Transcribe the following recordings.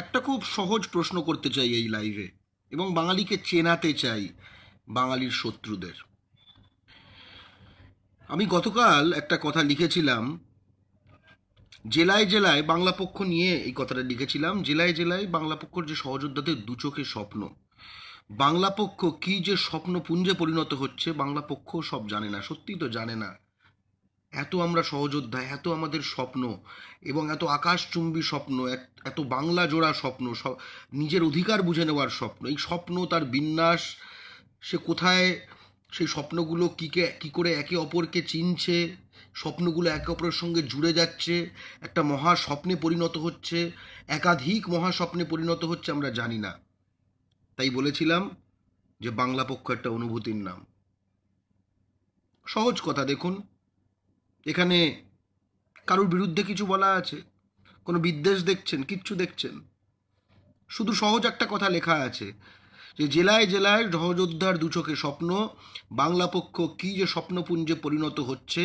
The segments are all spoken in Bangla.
একটা খুব সহজ প্রশ্ন করতে চাই এই লাইভে এবং বাঙালিকে চেনাতে চাই বাঙালির শত্রুদের আমি গতকাল একটা কথা লিখেছিলাম জেলায় জেলায় বাংলা পক্ষ নিয়ে এই কথাটা লিখেছিলাম জেলায় জেলায় বাংলা পক্ষর যে সহযোদ্ধাদের দু চোখে স্বপ্ন বাংলা পক্ষ কি যে স্বপ্ন পুঞ্জে পরিণত হচ্ছে বাংলা পক্ষ সব জানে না সত্যিই তো জানে না এত আমরা সহযোদ্ধা এত আমাদের স্বপ্ন এবং এত আকাশচুম্বী স্বপ্ন এত বাংলা জোড়া স্বপ্ন নিজের অধিকার বুঝে নেওয়ার স্বপ্ন এই স্বপ্ন তার বিন্যাস সে কোথায় সেই স্বপ্নগুলো কীকে কী করে একে অপরকে চিনছে স্বপ্নগুলো একে অপরের সঙ্গে জুড়ে যাচ্ছে একটা মহা স্বপ্নে পরিণত হচ্ছে একাধিক মহাস্বপ্নে পরিণত হচ্ছে আমরা জানি না তাই বলেছিলাম যে বাংলা পক্ষ একটা অনুভূতির নাম সহজ কথা দেখুন এখানে কারোর বিরুদ্ধে কিছু বলা আছে কোনো বিদ্বেষ দেখছেন কিচ্ছু দেখছেন শুধু সহজ একটা কথা লেখা আছে যে জেলায় জেলায় সহযোদ্ধার দুচোখে স্বপ্ন বাংলা পক্ষ কী যে স্বপ্নপুঞ্জে পরিণত হচ্ছে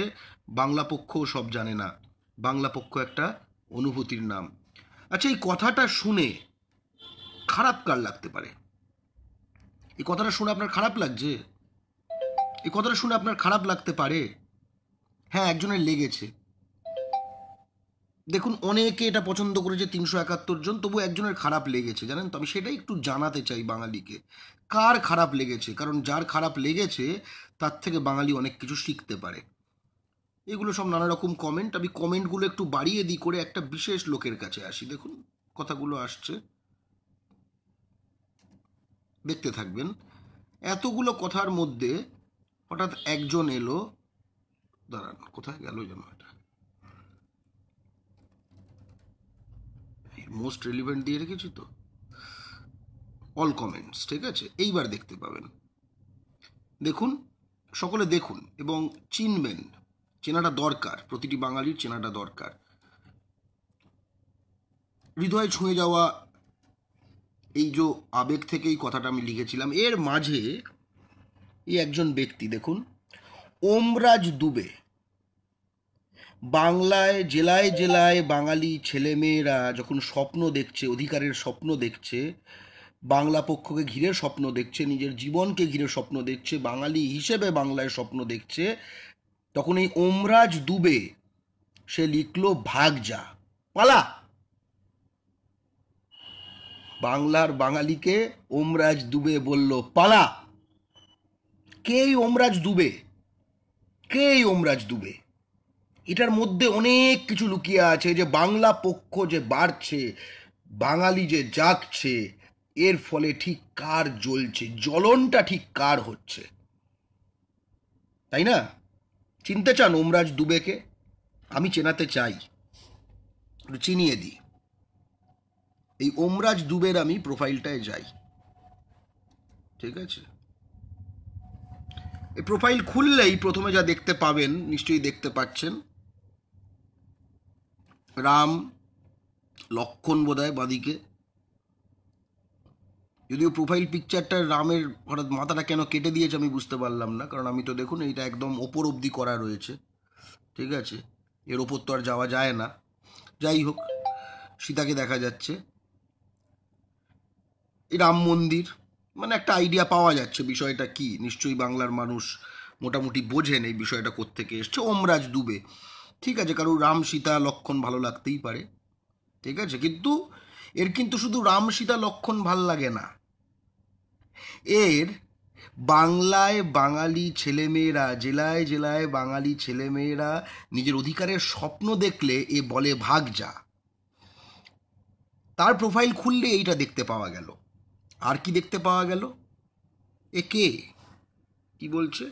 বাংলা পক্ষ সব জানে না বাংলা পক্ষ একটা অনুভূতির নাম আচ্ছা এই কথাটা শুনে খারাপ কার লাগতে পারে এই কথাটা শুনে আপনার খারাপ লাগছে এই কথাটা শুনে আপনার খারাপ লাগতে পারে হ্যাঁ একজনের লেগেছে দেখুন অনেকে এটা পছন্দ করেছে তিনশো একাত্তর জন তবু একজনের খারাপ লেগেছে জানেন তো আমি সেটাই একটু জানাতে চাই বাঙালিকে কার খারাপ লেগেছে কারণ যার খারাপ লেগেছে তার থেকে বাঙালি অনেক কিছু শিখতে পারে এগুলো সব নানা রকম কমেন্ট আমি কমেন্টগুলো একটু বাড়িয়ে দিই করে একটা বিশেষ লোকের কাছে আসি দেখুন কথাগুলো আসছে দেখতে থাকবেন এতগুলো কথার মধ্যে হঠাৎ একজন এলো দাঁড়ান কোথায় গেল যেন এটা মোস্ট রেলিভেন্ট দিয়ে রেখেছি তো অল কমেন্টস ঠিক আছে এইবার দেখতে পাবেন দেখুন সকলে দেখুন এবং চিনবেন চেনাটা দরকার প্রতিটি বাঙালির চেনাটা দরকার হৃদয় ছুঁয়ে যাওয়া এই যে আবেগ থেকেই কথাটা আমি লিখেছিলাম এর মাঝে এই একজন ব্যক্তি দেখুন ওমরাজ দুবে বাংলায় জেলায় জেলায় বাঙালি ছেলেমেয়েরা যখন স্বপ্ন দেখছে অধিকারের স্বপ্ন দেখছে বাংলা পক্ষকে ঘিরে স্বপ্ন দেখছে নিজের জীবনকে ঘিরে স্বপ্ন দেখছে বাঙালি হিসেবে বাংলায় স্বপ্ন দেখছে তখন এই ওমরাজ দুবে সে লিখল ভাগ যা পালা বাংলার বাঙালিকে ওমরাজ দুবে বলল পালা কে এই ওমরাজ দুবে কে ওমরাজ দুবে এটার মধ্যে অনেক কিছু লুকিয়ে আছে যে বাংলা পক্ষ যে বাড়ছে বাঙালি যে জাগছে এর ফলে ঠিক কার জ্বলছে জ্বলনটা ঠিক কার হচ্ছে তাই না চিনতে চান ওমরাজ দুবেকে আমি চেনাতে চাই চিনিয়ে দিই এই ওমরাজ দুবের আমি প্রোফাইলটায় যাই ঠিক আছে এই প্রোফাইল খুললেই প্রথমে যা দেখতে পাবেন নিশ্চয়ই দেখতে পাচ্ছেন রাম লক্ষণ বোধ হয় বাঁদিকে যদিও প্রোফাইল পিকচারটা রামের হঠাৎ মাথাটা কেন কেটে দিয়েছে আমি বুঝতে পারলাম না কারণ আমি তো দেখুন এইটা একদম ওপর অবধি করা রয়েছে ঠিক আছে এর ওপর তো আর যাওয়া যায় না যাই হোক সীতাকে দেখা যাচ্ছে এই রাম মন্দির মানে একটা আইডিয়া পাওয়া যাচ্ছে বিষয়টা কি নিশ্চয়ই বাংলার মানুষ মোটামুটি বোঝেন এই বিষয়টা কোত্থেকে এসছে ওমরাজ দুবে ঠিক আছে কারণ রাম সীতা লক্ষণ ভালো লাগতেই পারে ঠিক আছে কিন্তু এর কিন্তু শুধু রাম সীতা লক্ষণ ভাল লাগে না এর বাংলায় বাঙালি ছেলেমেয়েরা জেলায় জেলায় বাঙালি ছেলেমেয়েরা নিজের অধিকারের স্বপ্ন দেখলে এ বলে ভাগ যা তার প্রোফাইল খুললে এইটা দেখতে পাওয়া গেল আর কি দেখতে পাওয়া গেল এ কে কি বলছে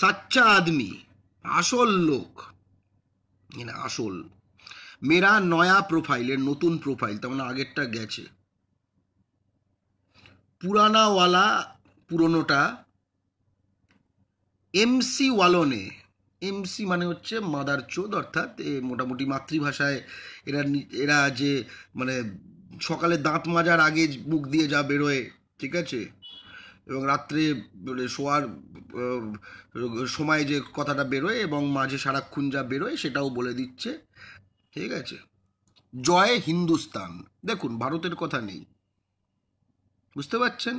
সাচ্চা আদমি আসল লোক আসল মেরা নয়া প্রোফাইলের নতুন প্রোফাইল তেমন আগেরটা গেছে পুরানাওয়ালা পুরনোটা এমসি ওয়ালনে এমসি মানে হচ্ছে মাদার চোদ অর্থাৎ মোটামুটি মাতৃভাষায় এরা এরা যে মানে সকালে দাঁত মাজার আগে মুখ দিয়ে যা বেরোয় ঠিক আছে এবং রাত্রে মানে শোয়ার সময় যে কথাটা বেরোয় এবং মাঝে সারাক্ষণ যা বেরোয় সেটাও বলে দিচ্ছে ঠিক আছে জয় হিন্দুস্তান দেখুন ভারতের কথা নেই বুঝতে পারছেন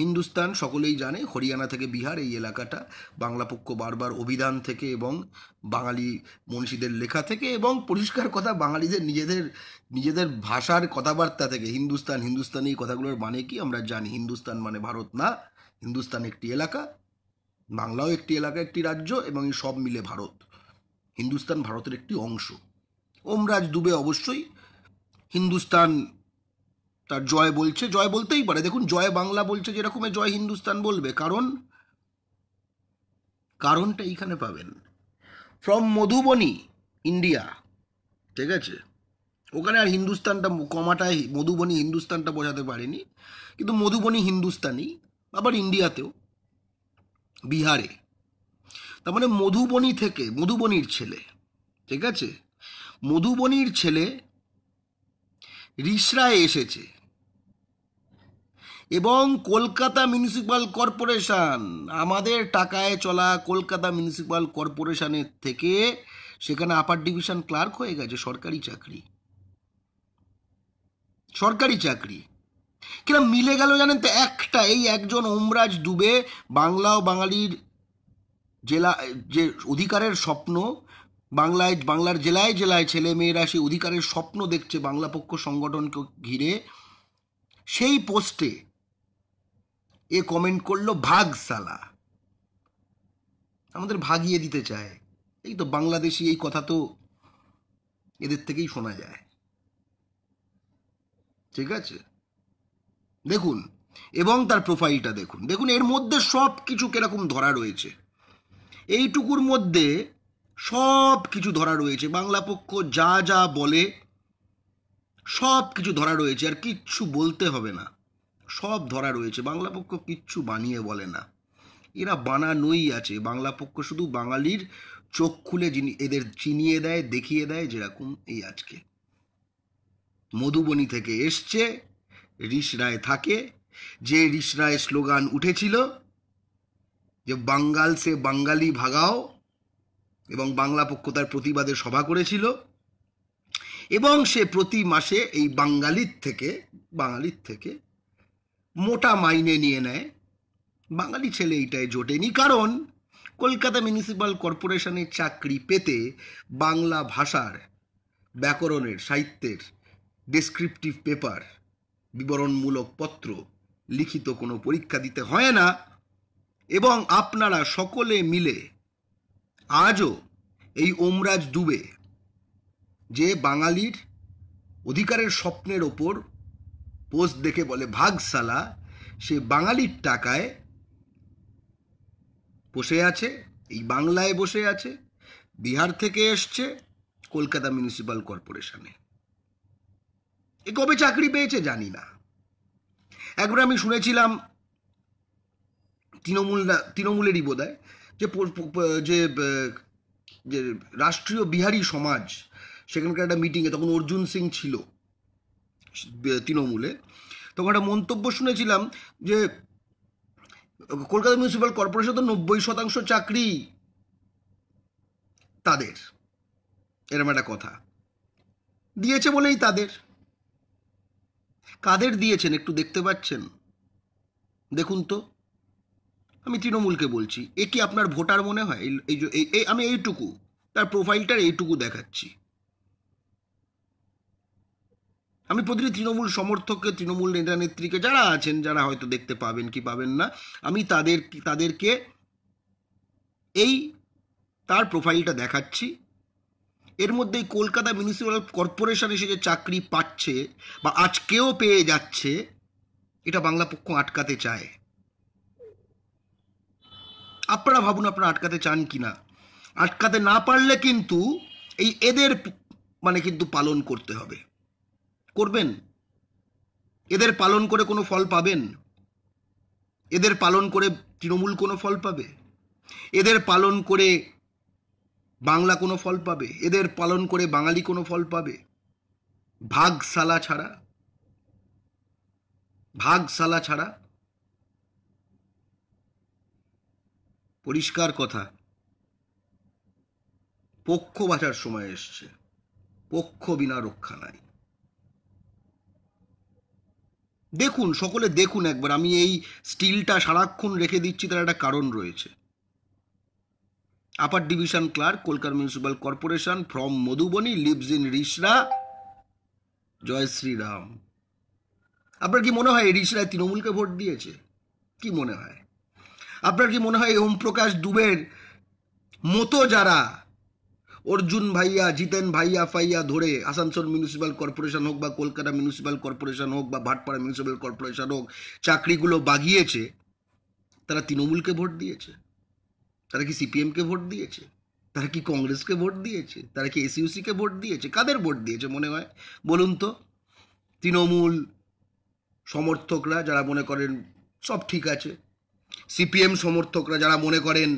হিন্দুস্তান সকলেই জানে হরিয়ানা থেকে বিহার এই এলাকাটা বাংলা পক্ষ বারবার অভিধান থেকে এবং বাঙালি মনীষীদের লেখা থেকে এবং পরিষ্কার কথা বাঙালিদের নিজেদের নিজেদের ভাষার কথাবার্তা থেকে হিন্দুস্তান হিন্দুস্তানি এই কথাগুলোর মানে কি আমরা জানি হিন্দুস্তান মানে ভারত না হিন্দুস্তান একটি এলাকা বাংলাও একটি এলাকা একটি রাজ্য এবং সব মিলে ভারত হিন্দুস্তান ভারতের একটি অংশ ওমরাজ দুবে অবশ্যই হিন্দুস্তান তার জয় বলছে জয় বলতেই পারে দেখুন জয় বাংলা বলছে যেরকম জয় হিন্দুস্তান বলবে কারণ কারণটা এইখানে পাবেন ফ্রম মধুবনি ইন্ডিয়া ঠিক আছে ওখানে আর হিন্দুস্তানটা কমাটাই মধুবনী হিন্দুস্তানটা বোঝাতে পারেনি কিন্তু মধুবনি হিন্দুস্তানি আবার ইন্ডিয়াতেও বিহারে তার মানে মধুবনি থেকে মধুবনির ছেলে ঠিক আছে মধুবনির ছেলে রিসরায় এসেছে এবং কলকাতা মিউনিসিপ্যাল কর্পোরেশন আমাদের টাকায় চলা কলকাতা মিউনিসিপ্যাল কর্পোরেশনের থেকে সেখানে আপার ডিভিশন ক্লার্ক হয়ে গেছে সরকারি চাকরি সরকারি চাকরি কিনা মিলে গেল জানেন তো একটা এই একজন ওমরাজ দুবে বাংলা ও বাঙালির জেলা যে অধিকারের স্বপ্ন বাংলায় বাংলার জেলায় জেলায় ছেলে মেয়েরা সেই অধিকারের স্বপ্ন দেখছে বাংলা পক্ষ সংগঠনকে ঘিরে সেই পোস্টে এ কমেন্ট করলো ভাগ সালা আমাদের ভাগিয়ে দিতে চায় এই তো বাংলাদেশি এই কথা তো এদের থেকেই শোনা যায় ঠিক আছে দেখুন এবং তার প্রোফাইলটা দেখুন দেখুন এর মধ্যে সব কিছু কেরকম ধরা রয়েছে এইটুকুর মধ্যে সব কিছু ধরা রয়েছে বাংলা পক্ষ যা যা বলে সব কিছু ধরা রয়েছে আর কিচ্ছু বলতে হবে না সব ধরা রয়েছে বাংলা পক্ষ কিচ্ছু বানিয়ে বলে না এরা বানানোই আছে বাংলা পক্ষ শুধু বাঙালির চোখ খুলে এদের চিনিয়ে দেয় দেখিয়ে দেয় যেরকম এই আজকে মধুবনী থেকে এসছে ঋষ রায় থাকে যে ঋষ রায় স্লোগান উঠেছিল যে বাঙ্গাল সে বাঙ্গালি ভাগাও এবং বাংলা পক্ষ তার প্রতিবাদে সভা করেছিল এবং সে প্রতি মাসে এই বাঙালির থেকে বাঙালির থেকে মোটা মাইনে নিয়ে নেয় বাঙালি ছেলে এইটায় জোটেনি কারণ কলকাতা মিউনিসিপ্যাল কর্পোরেশনের চাকরি পেতে বাংলা ভাষার ব্যাকরণের সাহিত্যের ডেসক্রিপটিভ পেপার বিবরণমূলক পত্র লিখিত কোনো পরীক্ষা দিতে হয় না এবং আপনারা সকলে মিলে আজও এই ওমরাজ দুবে যে বাঙালির অধিকারের স্বপ্নের ওপর পোস্ট দেখে বলে ভাগসালা সে বাঙালির টাকায় বসে আছে এই বাংলায় বসে আছে বিহার থেকে এসছে কলকাতা মিউনিসিপ্যাল কর্পোরেশনে এ কবে চাকরি পেয়েছে জানি না একবার আমি শুনেছিলাম তৃণমূল তৃণমূলেরই বোধ হয় যে যে যে রাষ্ট্রীয় বিহারী সমাজ সেখানকার একটা মিটিংয়ে তখন অর্জুন সিং ছিল তৃণমূলে তখন একটা মন্তব্য শুনেছিলাম যে কলকাতা মিউনিসিপ্যাল কর্পোরেশন তো নব্বই শতাংশ চাকরি তাদের এরম একটা কথা দিয়েছে বলেই তাদের কাদের দিয়েছেন একটু দেখতে পাচ্ছেন দেখুন তো আমি তৃণমূলকে বলছি এ কি আপনার ভোটার মনে হয় এই এই আমি এইটুকু তার প্রোফাইলটার এইটুকু দেখাচ্ছি আমি প্রতিটি তৃণমূল সমর্থককে তৃণমূল নেতা নেত্রীকে যারা আছেন যারা হয়তো দেখতে পাবেন কি পাবেন না আমি তাদের তাদেরকে এই তার প্রোফাইলটা দেখাচ্ছি এর মধ্যে কলকাতা মিউনিসিপ্যাল কর্পোরেশন এসে যে চাকরি পাচ্ছে বা আজকেও পেয়ে যাচ্ছে এটা বাংলা পক্ষ আটকাতে চায় আপনারা ভাবুন আপনারা আটকাতে চান কি না আটকাতে না পারলে কিন্তু এই এদের মানে কিন্তু পালন করতে হবে করবেন এদের পালন করে কোনো ফল পাবেন এদের পালন করে তৃণমূল কোনো ফল পাবে এদের পালন করে বাংলা কোনো ফল পাবে এদের পালন করে বাঙালি কোনো ফল পাবে ভাগশালা ছাড়া ভাগশালা ছাড়া পরিষ্কার কথা পক্ষ বাঁচার সময় এসছে পক্ষ বিনা রক্ষা নাই দেখুন সকলে দেখুন একবার আমি এই স্টিলটা সারাক্ষণ রেখে দিচ্ছি তার একটা কারণ রয়েছে upper division clerk Kolkata municipal corporation from Madhubani lives in Rishra Jayshree Ram আপনার কি মনে হয় রিসরা তৃণমূলকে ভোট দিয়েছে কি মনে হয় আপনার কি মনে হয় ওম প্রকাশ দুবের মতো যারা অর্জুন ভাইয়া জিতেন ভাইয়া ফাইয়া ধরে আসানসোল মিউনিসিপ্যাল কর্পোরেশন হোক বা কলকাতা মিউনিসিপ্যাল কর্পোরেশন হোক বা ভাটপাড়া মিউনিসিপ্যাল কর্পোরেশন হোক চাকরিগুলো বাগিয়েছে তারা তৃণমূলকে ভোট দিয়েছে তারা কি সিপিএমকে ভোট দিয়েছে তারা কি কংগ্রেসকে ভোট দিয়েছে তারা কি এসইউসিকে ভোট দিয়েছে কাদের ভোট দিয়েছে মনে হয় বলুন তো তৃণমূল সমর্থকরা যারা মনে করেন সব ঠিক আছে সিপিএম সমর্থকরা যারা মনে করেন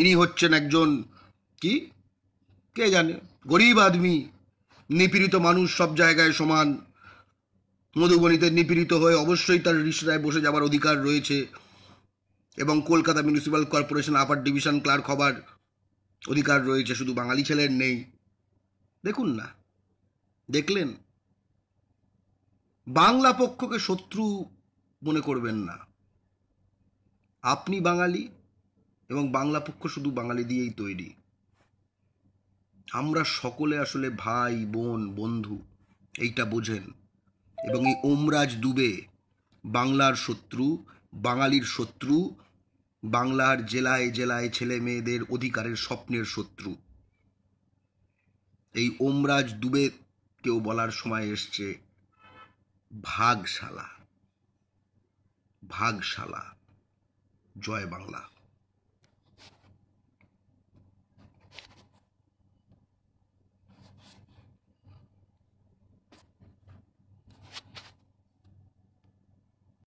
ইনি হচ্ছেন একজন কি কে জানে গরিব আদমি নিপীড়িত মানুষ সব জায়গায় সমান মধুবনীতে নিপীড়িত হয়ে অবশ্যই তার রিসরায় বসে যাওয়ার অধিকার রয়েছে এবং Kolkata municipal corporation upper division clerk হবার অধিকার রয়েছে শুধু বাঙালি ছেলের নেই দেখুন না দেখলেন বাংলা পক্ষকে শত্রু মনে করবেন না আপনি বাঙালি এবং বাংলা পক্ষ শুধু বাঙালি দিয়েই তৈরি আমরা সকলে আসলে ভাই বোন বন্ধু এইটা বোঝেন এবং এই ওমরাজ দুবে বাংলার শত্রু বাঙালির শত্রু বাংলার জেলায় জেলায় ছেলে মেয়েদের অধিকারের স্বপ্নের শত্রু এই ওমরাজ দুবে কেউ বলার সময় এসছে ভাগশালা ভাগশালা 拽帮了。